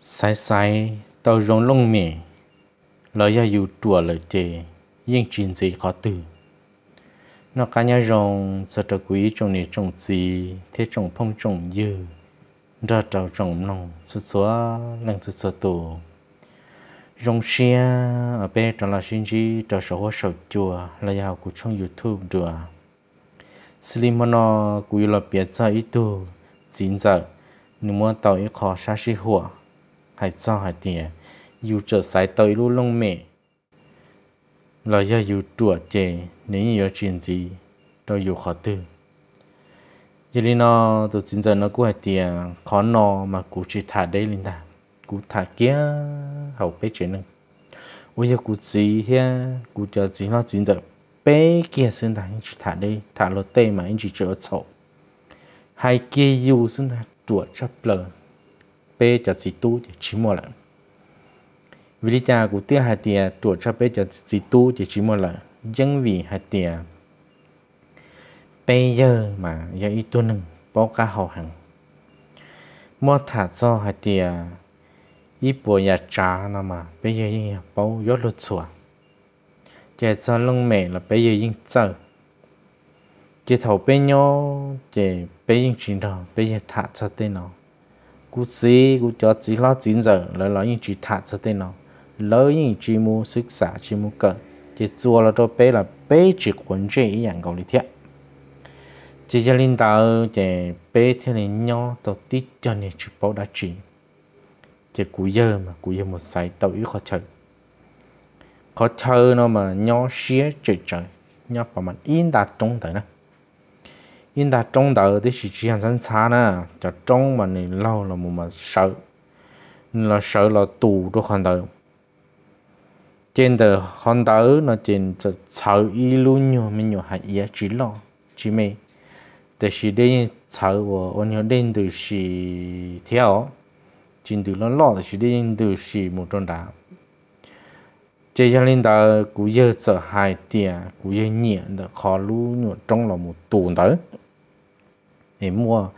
sai sai tàu rong lông mè, lời ra dù chùa lời chê yên chín gì khó từ nó cá nhà rong sợ trở quý trong này trong gì thế trong phong trong dư ra tàu trồng nong xuất xóa lần xuất xóa tù rong xia ở bên đó là sinh chi đó sổ hoa sổ chùa là giàu của trong youtube đùa Slimano cúi là biết ra ít tu chín giờ nếu muốn tàu ít khó xa xí hùa hay cho hay tiền dù trở sai tới luôn lông mẹ là do dù tủa chè nếu như chuyện gì đâu dù khó tư giờ đi nó tôi chính giờ nó cũng hay tiền khó nó mà cũng chỉ thả đây linh ta cũng thả kia hậu bé chuyện nữa bây giờ cũng gì ha cũng cho gì nó chính giờ bé kia xin ta chỉ thả đây thả lô tê mà anh chỉ chờ sổ hay kia dù xin ta tuổi chấp lời bé cho sĩ tu thì chỉ mua lại vì lý cha của tia hạt tiền tuổi cho bé cho sĩ tu thì chỉ mua lại dân vì hạt tiền bây giờ mà giờ ít tu nâng bao cả hậu hàng mua thả cho hạt tiền ít bộ nhà trà nó mà bây giờ yên bao gió lột xua chỉ cho lông mẹ là bây giờ yên chờ chỉ thầu bên nhau chỉ bây giờ chỉ đâu bây giờ thả cho tên nó cú xí cú cho chỉ lo chín giờ là lo những chỉ thạt sao tên nó lỡ những chỉ mu sức xả chỉ mu cỡ chỉ chua là đôi bé là bé chỉ quấn chế ý dạng cầu lý thiện chỉ cho linh đạo chỉ bé thế này nhỏ tôi tít cho nên chỉ bảo đã chỉ chỉ cú giờ mà cú giờ một sai tàu ý khó chơi khó chơi nó mà nhỏ xía trời trời nhỏ vào mặt yên đặt trong tới nữa nhưng ta trong đầu thì chỉ chỉ hàng sáng xa nè cho trong mà nên lâu là một mà sợ nên là sợ là tù cho hoàn đầu trên tờ hoàn đầu nó trên tờ sợ y luôn nhiều mình nhiều hại ý chỉ lo chỉ mê แต่สิได้ช้าว่าวันนี้เดินดูสิเที่ยวจริงดูแล้วล่อแต่สิได้ดูสิมุดตรงดาว接下来的古月这海点，古月年的考路呢，中了木多的，哎么，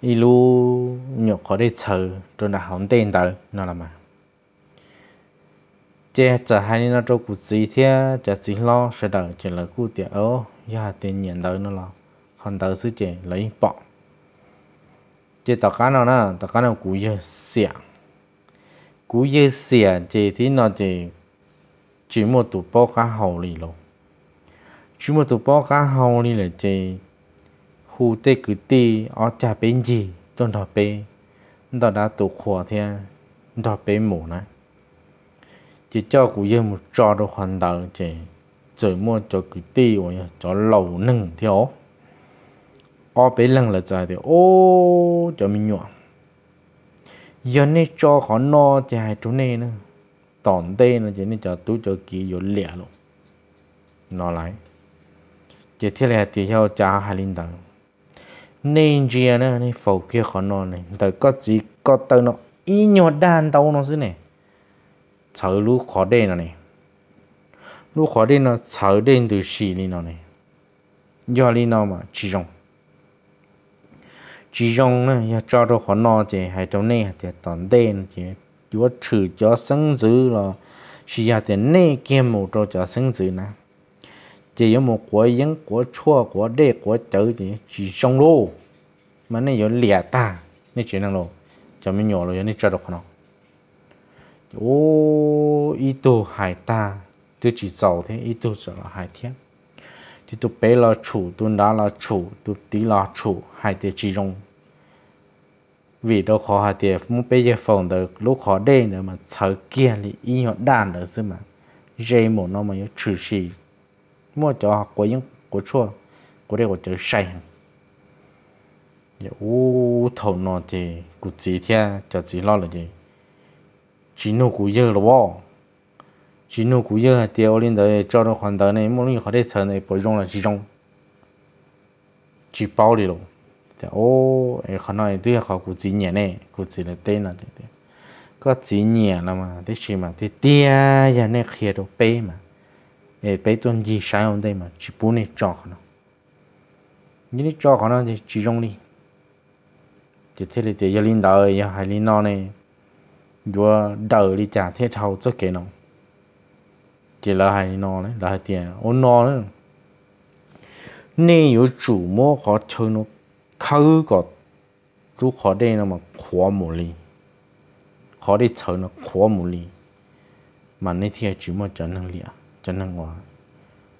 一路呢考的车，真的很颠的，那了嘛。这这海呢，这古几天，这几老是的，这了古点哦，一下点年的那了，很多事情来帮。这大家呢，大家呢古月想，古月想，这天呢这。chỉ một tụ bao cả hậu lì lo chỉ một tụ bao cả hậu lì là chơi khu tê cứ tê ở chả bên gì tôn đó bên đó đã tụ khỏa thế đó bên mổ này chỉ cho cụ yên một trò đồ hoàn đạo chơi chỉ mua cho cứ tê rồi cho lẩu nâng theo ở bên lần là chơi thì ô cho mình nhọn giờ này cho họ no thì hai chỗ này nữa tòn tê nó chỉ nên cho tú cho kỹ vô lẹ luôn nó lại chỉ thế là thì theo cha hai linh đàng nên chia à nó nên phổ kia khó nó này tới có gì có tới nó ý nhọt đàn tàu nó xí này sợ lũ khó đê nó này lũ khó đê nó sợ đê từ xì đi nó này do đi nó mà chỉ rồng chỉ rồng nó cho đồ khó nó chỉ hai trong này thì tòn tê nó chỉ chúa trừ cho sân dữ là chỉ là tiền nê kiếm một trò cho sân dữ nè chỉ có một quả yến quả chua quả đê quả chữ thì chỉ trong lô mà nên có lẻ ta nên chỉ năng lô cho mình nhỏ rồi nên cho được không ô ít đồ hải ta tôi chỉ giàu thế ít đồ giàu là hải thiên thì tôi bé là chủ tôi đã là chủ tôi tí là chủ hải thế chỉ rong vì đó khó hạt tiền muốn bây giờ phòng được lúc khó đây nữa mà sợ kia thì ý họ đàn nữa chứ mà dây một nó mà nhớ trừ gì mua cho của những của chua của đây của chữ sai giờ u thầu nọ thì cụ chỉ thia cho chỉ lo là gì chỉ nô cụ giờ là bỏ chỉ nô cụ giờ tiêu lên đấy cho nó khoản đời này mỗi lúc họ đây thở này bồi rong là chỉ rong chỉ bao đi rồi thì ô ấy nói tuy là khó cụ chỉ nhẹ này cụ là tên là thế có chỉ nhẹ là mà thế chỉ mà thế tia giờ này khía đồ bê mà ấy bê tuần gì sai hôm đây mà chỉ bún này cho nó những cho khó nó thì chỉ trong chỉ thế là thì giờ linh đạo giờ hai linh nó này đua đỡ đi trả thế thầu cho cái nó chỉ là hai nó đấy là hai ô nó đấy có chủ mô có chơi nó khâu có chú khó đây nó mà khó mù li khó đi chờ nó khó mù li mà nên thì chỉ một chân năng lìa chân năng quá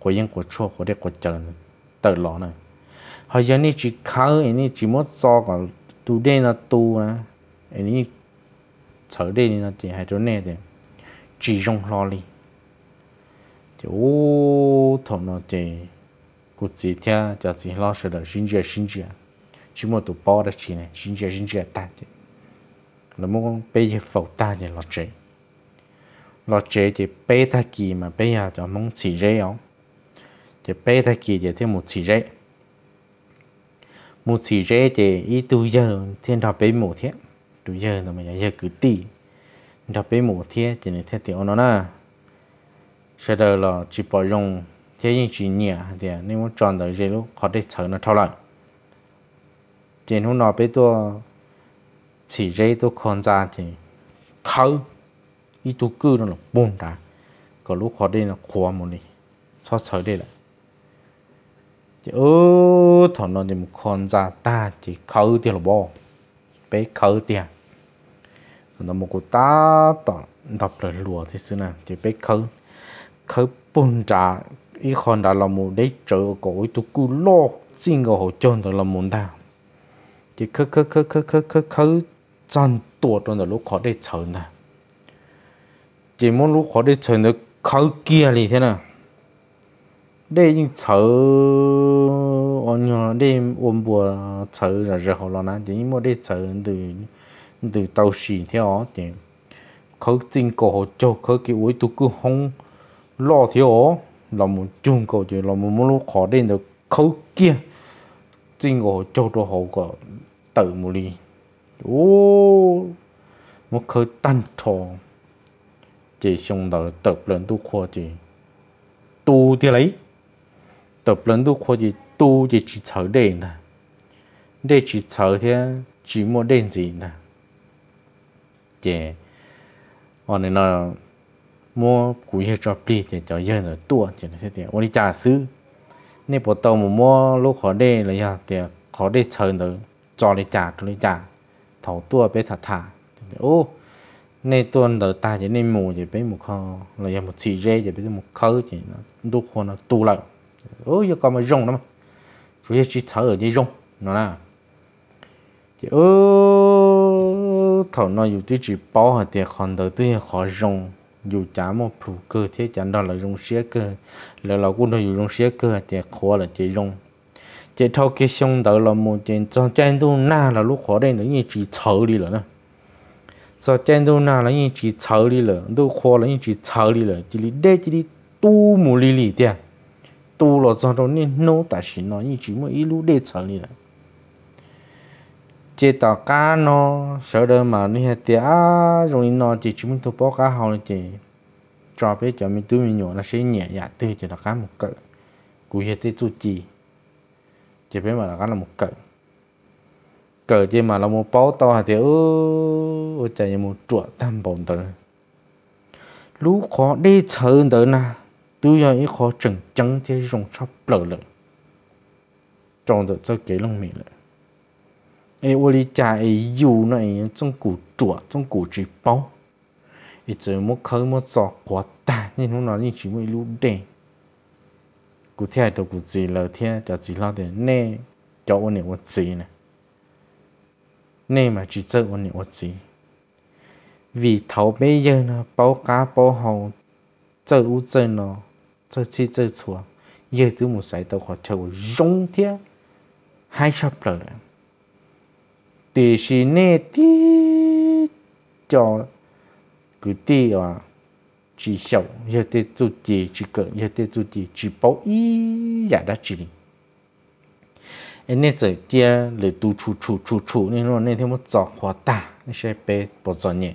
có những có chua có để có chờ tự lo này họ giờ này chỉ khâu này chỉ một so cả tu đây là tu à này chờ đây là chỉ hai chỗ này thì chỉ dùng lo li thì ô thằng nó thì cứ chỉ theo cho chỉ lo sợ là sinh ra sinh ra chỉ một tụ bò đó chỉ này chính giờ chính giờ ta chứ là muốn bây giờ phẫu ta thì lo chế lo chế thì bây ta kỳ mà bây giờ cho muốn chỉ rễ không thì bây ta kỳ thì thêm một chỉ rễ một chỉ rễ thì ít tu giờ thiên đạo bây một thiết tu giờ là mình giờ cứ tì đạo bây một thiết thì này thiết thì nó na sau đó là chỉ bỏ dùng thế nhưng chỉ nhẹ thì nếu muốn chọn được rễ lúc khó để chờ nó thao lại trên hôm nọ bây tôi chỉ dây tôi còn ra thì khâu ít tôi cứ nó là bùn ra có lúc họ đây là khóa một đi cho sợ đây là thì ô thằng nó thì một con ra ta thì khâu thì là bỏ bé khâu tiền à. nó một cô ta tỏ đập lời lùa thì xưa nào thì bé khâu khâu bùn ra ít con đã là một đấy trời cổ tôi cứ lo xin ngồi hồ chôn tôi là muốn đào thì khứ khứ khứ khứ khứ khứ khứ chân tổ trong đó lúc khó để chờ nè chỉ muốn lúc khó để chờ nó khứ kia thì thế nào đây những chờ ông nhỏ đây bùa chờ là rồi họ lo chỉ muốn để chờ từ từ tàu xì theo thì khứ chính cổ cho khứ cái cuối cứ không lo theo là một chung cổ chứ là một lúc khó để được khứ kia chính cổ cho cho họ có tự mù lì ô một khơi tăng trò chỉ xong đó tập lớn tu khoa chỉ tu thì lấy tập lớn tu khoa chỉ tu chỉ chỉ chờ đây nè để chỉ chờ thì chỉ mua đến gì nè chỉ còn này nó mua cúi hết cho đi chỉ cho dân rồi tu, chỉ là thế thì ông đi trả sứ nên bộ tàu mà mua lúc khó đây là gì thì khó đây chờ nữa cho lấy trả cho lấy trả thầu thả thả ô nên tuần đỡ ta chỉ nên mù chỉ bé một kho là một xì rê chỉ bé một khơi chỉ nó đu kho nó tu lại ô giờ còn mà rong lắm chủ yếu chỉ thở ở dưới rong nó là chỉ ô thầu nó dù chỉ chỉ bỏ ở còn đỡ tôi khó rong dù chả một phụ cơ thế chẳng đó là rong xé cơ là lão cũng nó dù rong xé cơ thì khó là chỉ rong chỉ thâu cái xong đó là một chuyện cho trên đâu na là lúc khó đây là như chỉ đi rồi nè cho trên đâu na là như chỉ đi rồi đâu khó là như chỉ đi rồi chỉ đi đây chỉ đi tu mù li li tiền tu là cho đâu nên nô ta chỉ nói như chỉ mới lúc để thở đi rồi chỉ tao cá nó sợ đời mà như thế thì rồi nó chỉ chỉ mình tu bỏ cá hậu cho biết cho mình tu mình nhỏ là nhẹ nhàng tư chỉ là cá một cỡ cú hết tới tu chỉ chỉ biết mà là cái là một cỡ cờ chỉ mà là một bao to hạt thì ơ chạy một chuột tam bồn tới lúc khó đi chờ tới na tôi giờ ít khó chừng chăng thì dùng sắp lở lở trong được cho kỹ lòng mình lại ai ô lý cha ai dù này trong cổ chuột trong cổ chỉ bao ít giờ một khơi một giọt quá ta nhưng nó nói như chỉ mới lúc đen cụ thể đồ cụ gì là thế cho chỉ lo để nè cho ôn này ôn gì nè nè mà chỉ sợ ôn này ôn gì vì thấu bây giờ nó bao cá bao hậu chờ u chờ nó chờ chi chờ chùa giờ tôi muốn sai tàu họ chờ rong thế hai chập rồi thì xin nè tí cho cứ tí à chỉ sầu giờ tê tu chỉ chỉ cỡ giờ tê tu chỉ chỉ bảo ý giả đã chỉ đi anh nên giờ kia lời tu chủ chủ chủ chủ nên là nên thêm một giọt hoa ta nên sẽ bé bỏ giọt nhẹ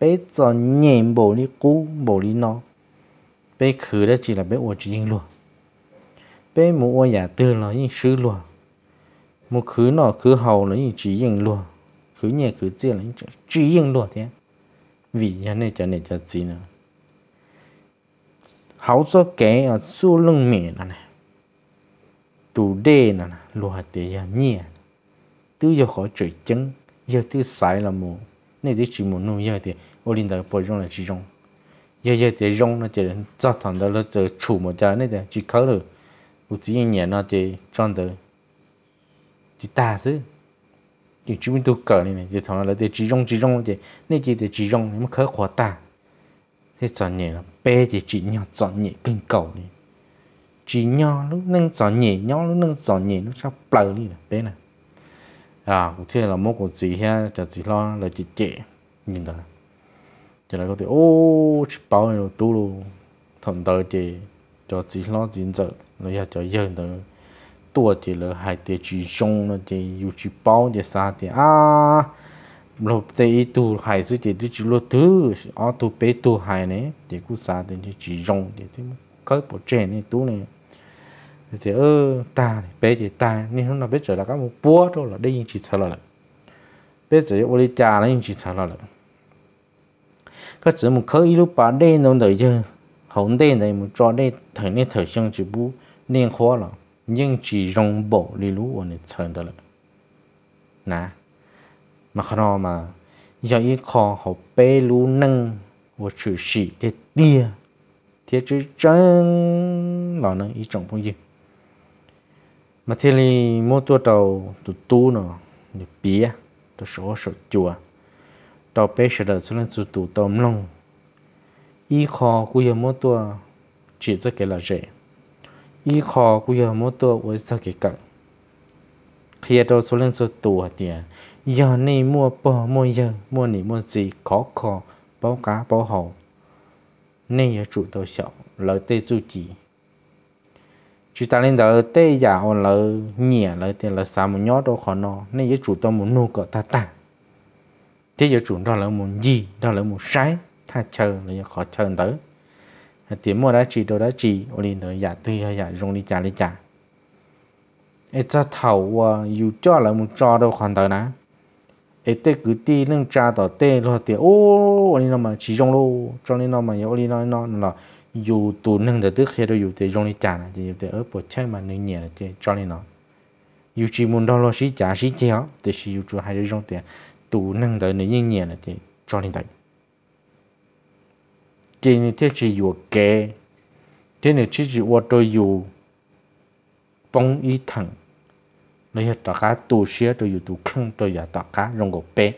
bé giọt nhẹ bổ đi cú bổ đi nó bé khứ đó chỉ là bé ủa chỉ yên luôn bé mũ ủa giả tư là yên sứ luôn một khứ nó khứ hậu là yên chỉ yên luôn khứ nhẹ khứ chia là yên chỉ yên luôn thế vì nhà này cho này cho gì nữa hầu số cái ở su lưng mẹ nè tù đê nè lùa tế ya nhẹ tư giờ khó chửi chứng, giờ tư sai là mù nên thì chỉ muốn nuôi giờ thì ô linh đại bồi rong là chỉ rong giờ giờ thì rong nó chỉ cho thằng đó nó chỉ chủ một cái này thì chỉ khâu rồi, u chỉ nhẹ nó thì chọn được chỉ ta chứ chỉ chúng tôi cỡ này này chỉ thằng đó là chỉ rong chỉ rong thì nên chỉ thì chỉ rong mà khâu khó ta thế chọn nhẹ là bé thì chỉ nhỏ chọn nhẹ kinh cầu đi chỉ nhỏ lúc nâng chọn nhẹ nhỏ lúc nâng chọn nhẹ nó sao bờ đi là bé này à cũng thế là một của chị ha cho chị lo là chị trẻ nhìn ta cho là có thể ô chị bảo này là tu luôn thầm tờ chỉ cho chị lo dính sợ rồi giờ cho giờ tờ tua chỉ là hai tiền chỉ dùng nó chỉ yêu chị bảo chỉ sao thì à lộp tê tu hài chứ chỉ chỉ lo thứ ở tu bê tu hài này thì cũng xa thì chỉ rong thì thì có bộ trên này tu này thì ơ ta này bê thì ta nên hôm nào biết trở là các một búa đâu là đây chỉ sợ là biết rồi ô đi trà này chỉ sợ là các chữ một khơi lúc bà đây nó đợi chứ hổng đây này một trò đây thằng này thở xong chỉ bú nên khó là nhưng chỉ rong bộ đi lũ ở này chờ đó là nè mà khó mà giờ ý khó họ bê lú nâng và chữ sĩ thế tia thế chữ chân là nó ý trọng phong gì mà thế lì mua tua tàu tụ tu nó để bia tụ số số chùa tàu bê sẽ đợi xuống lên tụ tụ tàu mông ý khó của giờ mua tua chỉ cho cái là rẻ ý khó của giờ mua tua với cho cái cận khi đó số lên số tù hạt tiền giờ này mua bò mua giờ mua này mua gì khó khó bao cá bao hầu nên là chủ tàu sợ lợi tê chu chỉ chúng ta lên đó tê giả ở lỡ nhẹ lỡ tê lỡ xa một nhót đâu khó nó nên là chủ tàu muốn nô cỡ ta ta thế giờ chủ đó là muốn gì đó là muốn sai ta chờ là khó chờ tới tiếng mua đã chỉ đồ đã chỉ ở lên đó giả tê hay giả rong đi trả đi trả ไอ้เจ้าเถาว่าอยู่จ้อแล้วมึงจ้อเดาคอนเตอร์นะ ấy tê cứ tí nâng cha tỏ tê lo tê ô anh nó mà chỉ trong lô trong nên nó mà yêu đi nó nó là dù tù nâng được tức khi đó dù tê trong đi cha này thì tê ở bộ chơi mà nâng nhẹ là tê trong nên nó dù chỉ muốn đó lo sĩ trả sĩ chéo tê sĩ dù cho hai đứa trong tê tù nâng được nâng nhẹ là tê trong nên đấy chỉ nên thế chỉ dù kế thế này chỉ chỉ ô tô dù bông y thẳng nó hết tất cả tu sửa tôi dùng tu không tôi giờ tất cả rong gỗ bé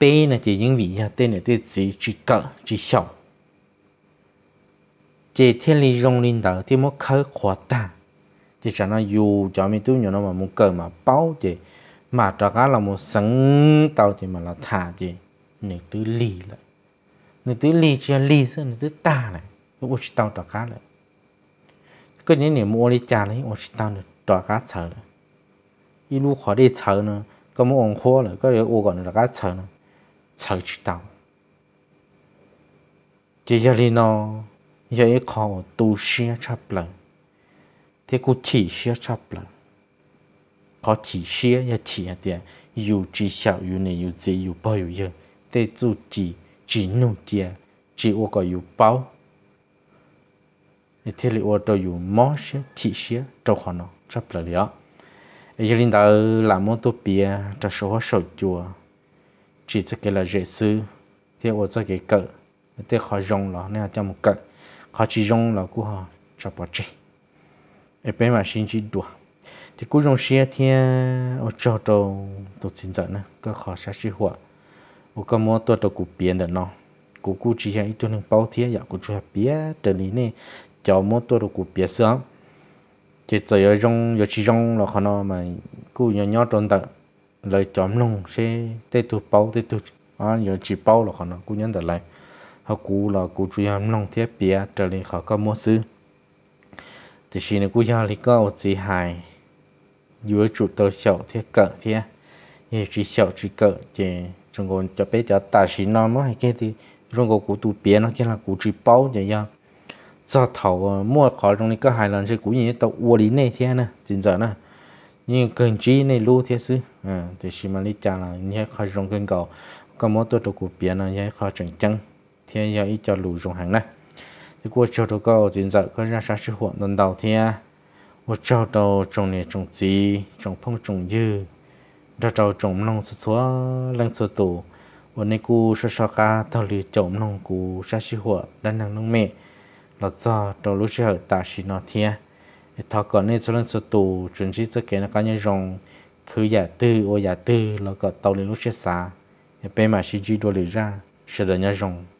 bé là chỉ những vị nhà tên là tên chỉ chỉ cỡ chỉ sầu chỉ thiên lý rong linh đạo thì mới khởi khóa ta chỉ cho nó dù cho mình tu nhiều nó mà muốn cờ mà bao chỉ mà tất cả là một sẵn tàu thì mà là thả chỉ nên tứ lì lại nên tứ lì cho lì sao nên tứ ta này cũng chỉ tàu tất cả lại cứ những niệm mua đi trả lấy ông chỉ tao được 大家愁了，一路好的愁呢，搿么红火了，搿个我讲呢，大家愁呢，愁去打。接下来呢，要一靠都先吃不了，这个体先吃不了，靠体先要体一点，有绩效有呢有绩有保有用，得做体只努点，只我个有保。你体里我都有毛些体些都好弄。chấp lại liệu giờ linh đạo là món tổ bia trong số sầu chùa chỉ cho cái là dễ sư thế ở cho cái cỡ thì khó dùng nó nên cho một cỡ khó chỉ dùng là cũng họ cho bỏ chạy ở bên mà xin chỉ đùa thì cú dùng xe thì ở cho đầu tổ chính dẫn nữa có khó sẽ chỉ hoạt ở cái món tổ đầu cũng biến được nọ, cú cú chỉ hay tôi nên bảo thế giờ cũng chưa biết từ nè, cho món tổ đầu cũng biết sớm chỉ giờ ở giờ chỉ trong là khả năng mà cứ nhỏ nhỏ trốn tận lời chấm luôn sẽ tê tu bao tê tu à giờ chỉ bao là khả năng cứ nhận được lại họ cú là cú truy hàm long thiết bia trở lên họ có mua sư thì xin là cú giao lý có một gì hài dưới chủ tàu chậu thiết cỡ thiết như chỉ chậu chỉ cỡ thì trong còn cho bé cho ta xin nó mới hay kia thì trong còn cú tu bia nó kia là cú truy bao vậy ya giờ thầu ờ, mua khó trong này có hai lần sẽ cũng như tàu uo này thế nè chính giờ nè như cần chi này lu thế chứ à thì xí như khó trong cần cầu có mỗi tôi tàu cụ biển là như khó chẳng chăng thế giờ ít cho lù trong hàng này thì qua cho tàu cầu chính giờ có ra sát sự hoạt lần đầu thế 我找到种的种子，种碰种油，找到种农是错，人是多。我那个说说个道理，种农个啥时候，咱能能买。nó cho trong lúc chơi ta chỉ nó thiên thọ còn nên số lần số tù chuẩn chỉ cho cái nó có những rồng cứ giả tư ô giả tư là có tàu lên lúc chơi xa bên mà chỉ chỉ đồ lý ra sẽ được những rồng